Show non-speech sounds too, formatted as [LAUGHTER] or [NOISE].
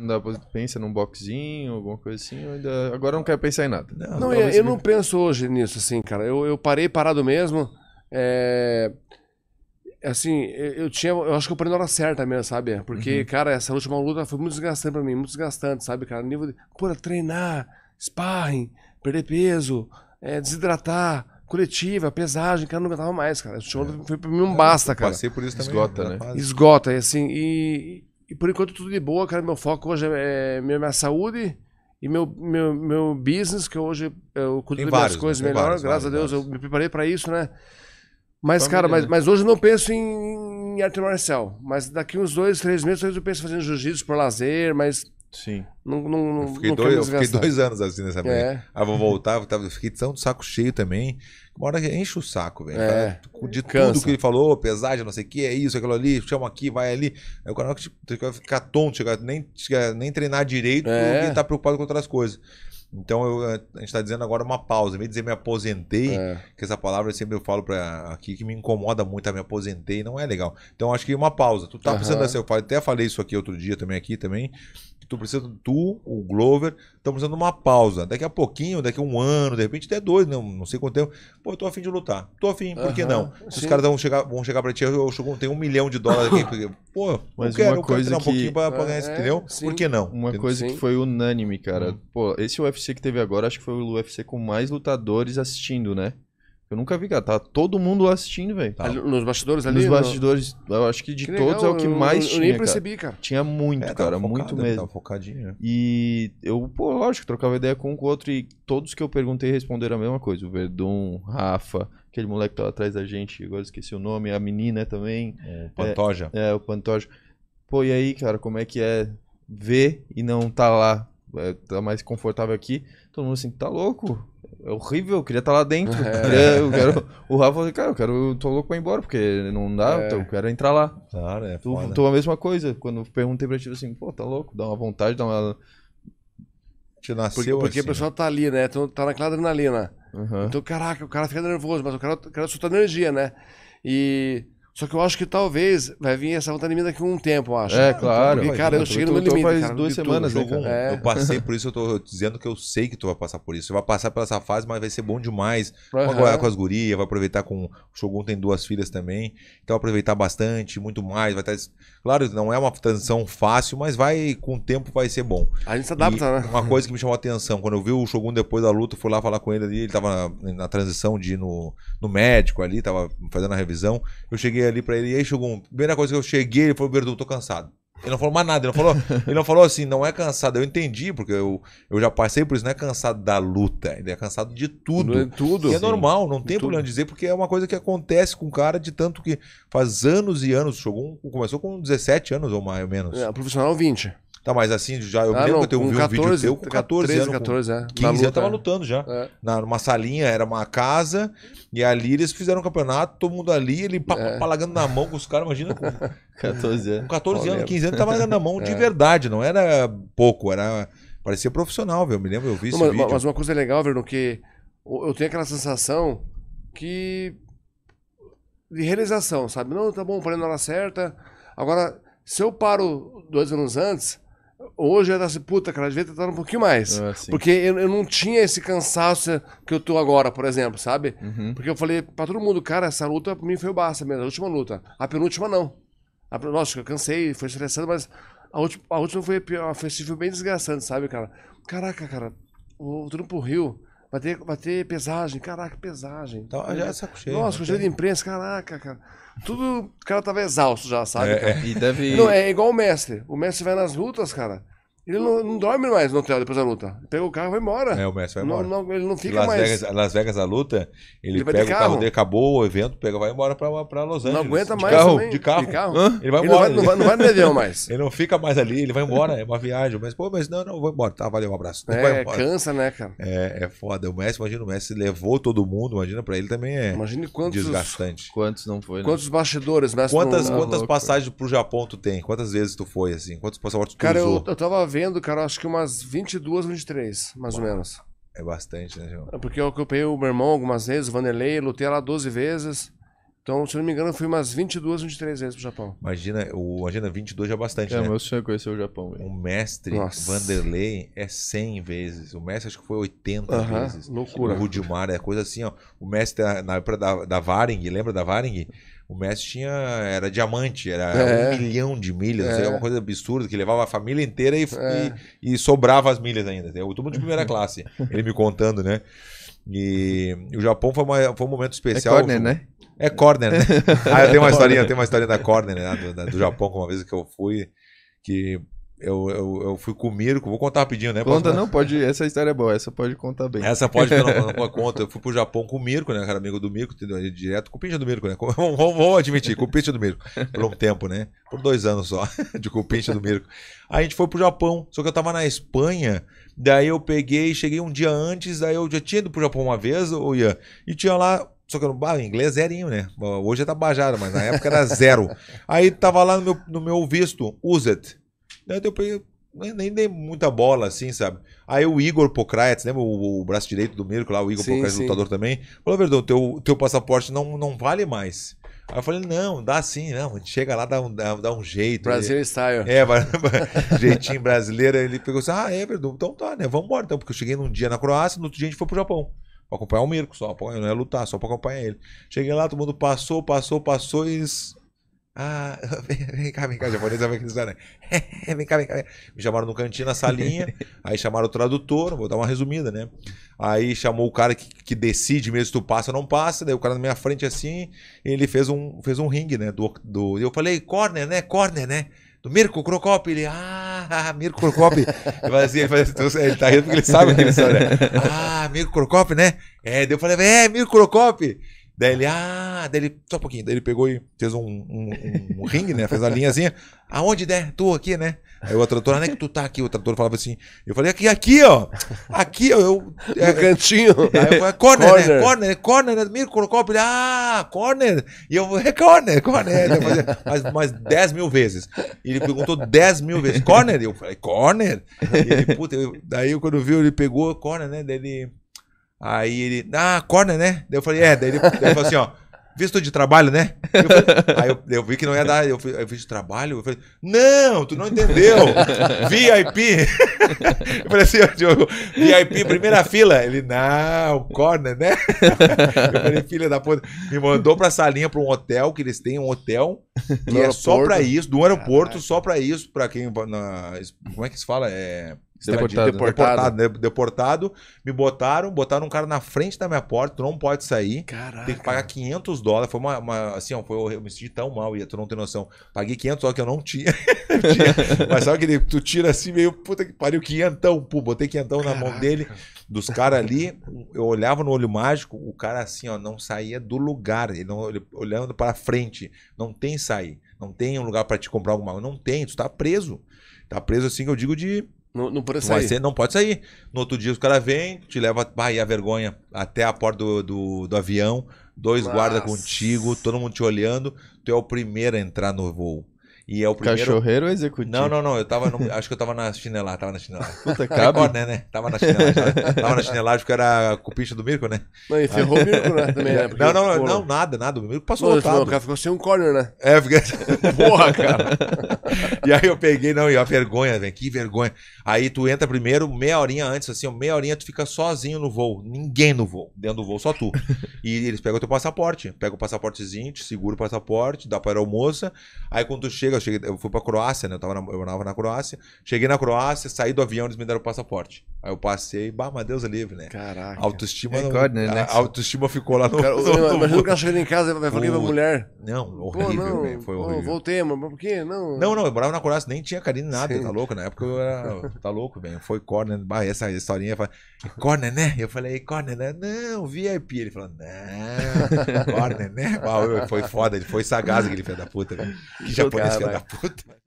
Ainda pensa num boxinho, alguma coisa assim? Ainda... Agora não quero pensar em nada. Não, não eu, não penso hoje nisso, assim, cara. Eu, eu parei parado mesmo. É... Assim, eu, eu tinha. Eu acho que eu parei na hora certa mesmo, sabe? Porque, uhum. cara, essa última luta foi muito desgastante pra mim, muito desgastante, sabe, cara? Nível de. Pô, treinar, sparring, perder peso, é, desidratar coletiva, pesagem, cara, não aguentava mais, cara. O show é. foi pra mim um basta, cara. Passei por isso também. Esgota, né? né? Esgota, e assim, e, e por enquanto tudo de boa, cara. Meu foco hoje é, é minha, minha saúde e meu, meu, meu business, que hoje eu cuido das vários, né? coisas melhor. graças a Deus, eu me preparei para isso, né? Mas, cara, mas, né? mas hoje eu não penso em, em arte marcial. Mas daqui uns dois, três meses, eu penso em fazer jiu-jitsu por lazer, mas Sim. Não, não, não, eu fiquei, não dois, eu fiquei dois anos assim nessa merda. É. Ah, vou voltar, tava, fiquei tão de saco cheio também. Uma hora enche o saco, velho. É. De Cansa. tudo que ele falou, pesagem, não sei o que, é isso, aquilo ali, chama aqui, vai ali. Aí o canal que tipo, vai ficar tonto, chegar, nem, nem treinar direito é. e tá preocupado com outras coisas. Então eu, eh, a gente está dizendo agora uma pausa. Em vez de dizer me aposentei, é. que essa palavra eu sempre eu falo para aqui que me incomoda muito, a ah, me aposentei, não é legal. Então acho que uma pausa. Tu tá uhum. precisando assim, eu até falei isso aqui outro dia também aqui também tu precisa, tu, o Glover, estão precisando de uma pausa. Daqui a pouquinho, daqui a um ano, de repente até dois, não, né? não sei quanto tempo. Pô, eu tô afim de lutar. Tô afim, por que uhum, não? Se sim. os caras vão chegar, vão chegar pra ti, eu, tenho um milhão de dólares aqui. Porque, pô, Mas eu quero, uma coisa quero que... um pouquinho pra, pra é, ganhar esse, entendeu? Sim. Por que não? Uma entendeu? coisa sim. que foi unânime, cara. Hum. Pô, esse UFC que teve agora, acho que foi o UFC com mais lutadores assistindo, né? Eu nunca vi, cara. Tá todo mundo lá assistindo, velho. Tá. Nos bastidores ali? Nos no... bastidores, eu acho que de que todos legal, é o que eu, mais eu, tinha. Eu nem percebi, cara. cara. Tinha muito, é, cara. Focado, muito né? mesmo. Tava focadinho, né? E eu, pô, lógico, trocava ideia com um com o outro e todos que eu perguntei responderam a mesma coisa. O Verdun, Rafa, aquele moleque que tava atrás da gente, agora esqueci o nome, a menina também. o é, Pantoja. É, é, o Pantoja. Pô, e aí, cara, como é que é ver e não tá lá? É, tá mais confortável aqui. Todo mundo assim, tá louco? é horrível, eu queria estar tá lá dentro. [LAUGHS] Eu queria, eu quero, o Rafa falou, assim, cara, eu quero, tô louco pra ir embora, porque não dá, é. Então eu quero entrar lá. Claro, é tu, Tu, a mesma coisa, quando perguntei pra ti, assim, pô, tá louco, dá uma vontade, dá uma... Te nasceu Porque, porque assim, o pessoal né? tá ali, né, tu então, tá naquela adrenalina. Uhum. Então, caraca, o cara fica nervoso, mas o cara, o cara solta energia, né? E... Só que eu acho que talvez vai vir essa vontade de mim daqui a um tempo, eu acho. É, claro. Porque, cara, eu, cheguei no meu limite. Faz cara, duas semanas, tudo, né, é. Eu passei por isso, eu tô dizendo que eu sei que tu vai passar por isso. Você vai passar por essa fase, mas vai ser bom demais. Uhum. Vai agora com as gurias, vai aproveitar com. O Shogun tem duas filhas também. Então vai aproveitar bastante, muito mais. Vai tá estar. Claro, não é uma transição fácil, mas vai, com o tempo, vai ser bom. A gente se adapta, e né? Uma coisa que me chamou a atenção, quando eu vi o Shogun depois da luta, fui lá falar com ele ali, ele tava na, na transição de ir no, no médico ali, tava fazendo a revisão. Eu cheguei ali pra ele, e aí, Shogun, primeira coisa que eu cheguei, ele falou, Berdu, tô cansado. Ele não falou mais nada, ele não falou, [LAUGHS] ele não falou assim, não é cansado. Eu entendi, porque eu, eu já passei por isso, não é cansado da luta, ele é cansado de tudo. tudo. E é normal, não tem de problema tudo. dizer, porque é uma coisa que acontece com o cara de tanto que faz anos e anos. Shogun começou com 17 anos ou mais ou menos. É, profissional 20. Tá, mas assim, já eu ah, lembro não, que eu tenho 14, um vídeo teu com 14 13, anos. 14, é. 15 tá luta, eu tava é. lutando já. É. Na, numa salinha, era uma casa, e ali eles fizeram um campeonato, todo mundo ali, ele pa, é. palagando na mão com os caras, imagina. Com 14 [LAUGHS] anos. Com 14 anos, 15 anos, tava tá na mão [LAUGHS] é. de verdade, não era pouco, era. Parecia profissional, viu? Eu me lembro, eu vi não, esse mas, vídeo. Mas uma coisa legal, Verno, que eu tenho aquela sensação que. de realização, sabe? Não, tá bom, falei na hora certa. Agora, se eu paro dois anos antes Hoje era assim, puta, cara, devia ter dado um pouquinho mais. Ah, porque eu, eu, não tinha esse cansaço que eu tô agora, por exemplo, sabe? Uhum. Porque eu falei pra todo mundo, cara, essa luta pra mim foi o Barça mesmo, a última luta. A penúltima não. A, lógico, eu cansei, foi estressado, mas a última, a última foi a pior, foi, foi bem desgastante, sabe, cara? Caraca, cara, voltando pro Rio, Vai ter, vai ter pesagem, caraca, pesagem. Então, já é saco cheio. Nossa, cheio né? de imprensa, caraca, cara. Tudo. O cara tava exausto já, sabe? É, é. E deve. Não, é igual o mestre. O mestre vai nas lutas, cara. Ele não, não dorme mais no hotel depois da luta. pega o carro e vai embora. É, o Messi vai embora. Não, não, ele não fica Las mais. Vegas, Las Vegas, a luta, ele, ele pega o carro dele, acabou o evento, pega, vai embora pra, pra Los Angeles. Não aguenta de mais. Carro, de carro. De carro. Hã? Ele vai embora. Ele não vai, não vai, não vai no mais. [LAUGHS] ele não fica mais ali, ele vai embora. É uma viagem. Mas, pô, mas não, não, vou embora. Tá, valeu, um abraço. Ele é, cansa, né, cara? É, é foda. O Messi, imagina, o Messi levou todo mundo, imagina, pra ele também é imagina quantos, desgastante. Quantos não foi, né? Quantos bastidores, Messi? Quantas, não, quantas tá passagens pro Japão tu tem? Quantas vezes tu foi, assim? Quantos passaportes tu Cara, usou? eu, eu tava vendo vendo, cara, acho que umas 22, 23, mais Uau. ou menos. É bastante, né, João? É porque eu acompanhei o meu irmão algumas vezes, o Vanderlei, lutei lá 12 vezes. Então, se não me engano, eu fui umas 22, 23 vezes pro Japão. Imagina, o Agenda 22 já é bastante, é, né? meu sonho é conhecer o Japão. Velho. O mestre Nossa. Vanderlei é 100 vezes. O mestre acho que foi 80 uh -huh, vezes. Loucura. O Rudimar é coisa assim, ó. O mestre ah, na época da, da Varing, lembra da Varing? O mestre tinha, era diamante, era é. um milhão de milhas, é. uma coisa absurda, que levava a família inteira e, é. e, e sobrava as milhas ainda. é todo mundo de primeira [LAUGHS] classe, ele me contando, né? E uhum. o Japão foi, uma, foi um momento especial. É corner, né? É corner, né? [LAUGHS] ah, tem uma é historinha, tem uma historinha da corner né, do, da, do Japão, uma vez que eu fui, que eu, eu, eu, fui Mirko vou contar rapidinho, né? Conta, não, pode. Essa história é boa, essa pode contar bem. Essa pode ter [LAUGHS] conta. Eu fui pro Japão com o Mirko, né? Cara, amigo do Mirko, é direto com o do Mirko, né? [LAUGHS] vamos, admitir, com do Mirko. Por um tempo, né? Por dois anos só, [LAUGHS] de com do Mirko. Aí a gente foi pro Japão, só que eu tava na Espanha, daí eu peguei, cheguei um dia antes, daí eu já tinha ido pro Japão uma vez, ou ia, e tinha lá só que no ah, inglês é zerinho, né? Hoje é bajado mas na época era zero. Aí tava lá no meu, no meu visto, use it. Daí eu peguei, né, nem dei muita bola, assim, sabe? Aí o Igor Pocrates, lembra o, o braço direito do Mirko lá, o Igor sim, Pocrates, sim. lutador também, falou, Verdão, teu, teu passaporte não, não vale mais. Aí eu falei, não, dá sim, não. chega lá, dá um, dá, dá um jeito. Brasileiro style. É, [LAUGHS] jeitinho brasileiro. Ele pegou assim, ah, é, Verdão, então tá, né? Vamos embora, então. Porque eu cheguei num dia na Croácia, no outro dia a gente foi pro Japão. Pra acompanhar o Mirko só, pra, não é lutar, só pra acompanhar ele. Cheguei lá, todo mundo passou, passou, passou e eles ah, [LAUGHS] vem cá, vem cá, japonês vai é né? [LAUGHS] vem cá, vem cá. Me chamaram no cantinho, na salinha, [LAUGHS] aí chamaram o tradutor, vou dar uma resumida, né? Aí chamou o cara que, que decide mesmo se tu passa ou não passa, daí o cara na minha frente assim, ele fez um, fez um ringue, né? Do, do, eu falei, corner, né? Corner, né? Do Mirko Crocop, ele, ah, Mirko Crocop. Ele faz assim, ele, faz assim, ele tá rindo porque ele sabe o que ele sabe, né? Ah, Mirko Crocop, né? É, daí eu falei, é, Mirko Crocop. Daí ele, ah, daí ele, só um pouquinho, daí ele pegou e fez um, um, um ringue, né? Fez a linhazinha. Aonde, der? Né? Tu aqui, né? Aí o trator, ah, onde é que tu tá aqui? O trator falava assim. Eu falei, aqui, aqui, ó. Aqui, ó. Eu, é, no cantinho. [LAUGHS] Aí eu falei, corner, corner, né? Corner, corner, né? Miro, colocou, ele, ah, corner. E eu, é corner, corner. mas fazia mais, mais mil vezes. E ele perguntou dez mil vezes, corner? E eu falei, corner? E ele, puta, eu, daí quando viu, ele pegou, corner, né? Daí ele Aí ele, ah, corner, né? Daí eu falei, é. Daí ele, daí ele falou assim, ó, visto de trabalho, né? Eu falei, aí eu, eu, vi que não ia dar, eu, eu fiz de trabalho, eu falei, não, tu não entendeu, VIP. eu falei assim, ó, Diogo, VIP, primeira fila. Ele, não, corner, né? eu falei, filha da puta. Me mandou pra salinha, pra um hotel, que eles têm um hotel, que é só pra isso, do aeroporto, só pra isso, pra quem, na, como é que se fala? É... Tá deportado. Deportado. Deportado, né? deportado. Me botaram, botaram um cara na frente da minha porta, tu não pode sair. Caraca. Tem que pagar 500 dólares. Foi uma, uma assim, ó, foi, eu me senti tão mal, e tu não tem noção. Paguei 500 dólares que eu não tinha. [LAUGHS] tinha. Mas sabe que tu tira assim, meio, puta que pariu, quinhentão. Pô, botei quinhentão na mão dele, dos caras ali. Eu olhava no olho mágico, o cara assim, ó, não saía do lugar. Ele, não, ele olhando para frente. Não tem sair. Não tem um lugar para te comprar alguma coisa. Não tem, tu tá preso. Tá preso assim que eu digo de não, não pode sair. Ser, não pode sair. No outro dia os caras vêm, te leva vai, a vergonha até a porta do, do, do avião, dois guardas contigo, todo mundo te olhando, tu é o primeiro a entrar no voo. E é o primeiro. Cachorreiro ou executivo? Não, não, não. Eu tava. No... [LAUGHS] Acho que eu tava na chinelada, tava na chinelada. Puta, cabe. Record, né, né? Tava na chinelada. Tava, na chinelada, acho que era cupincha do Mirko, né? Não, e ferrou o Mirko, né? Também, né? Porque não, não, não, nada, nada. O Mirko passou lotado. O cara ficou sem um corner, né? É, porque... [LAUGHS] Porra, cara. [LAUGHS] e aí eu peguei, não, e a vergonha, velho. Que vergonha. Aí tu entra primeiro, meia horinha antes, assim, meia horinha tu fica sozinho no voo. Ninguém no voo. Dentro do voo, só tu. E eles pegam o teu passaporte. Pega o passaportezinho, te segura o passaporte, dá pra almoça Aí quando tu chega, eu cheguei, eu fui pra Croácia, né? Eu, tava na, eu morava na Croácia. Cheguei na Croácia, saí do avião, eles me deram o passaporte. Aí eu passei, bah, mas Deus é livre, né? Caraca. Autoestima. É não, né, a, a autoestima ficou lá no. [LAUGHS] imagina o cara chegando em casa vai falar pra mulher. Não, horrível, Pô, não, Foi horrível. voltei, mas por quê? Não. Não, não, eu morava na Croácia, nem tinha carinho nada, tá louco? Na época eu era. [LAUGHS] Tá louco, velho. Foi corner. Bah, essa historinha. Fala, corner, né? Eu falei, corner, né? Não, VIP. Ele falou, não, corner, né? Bah, foi foda, ele foi sagaz aquele filho da puta, velho. Que japonês filha da puta.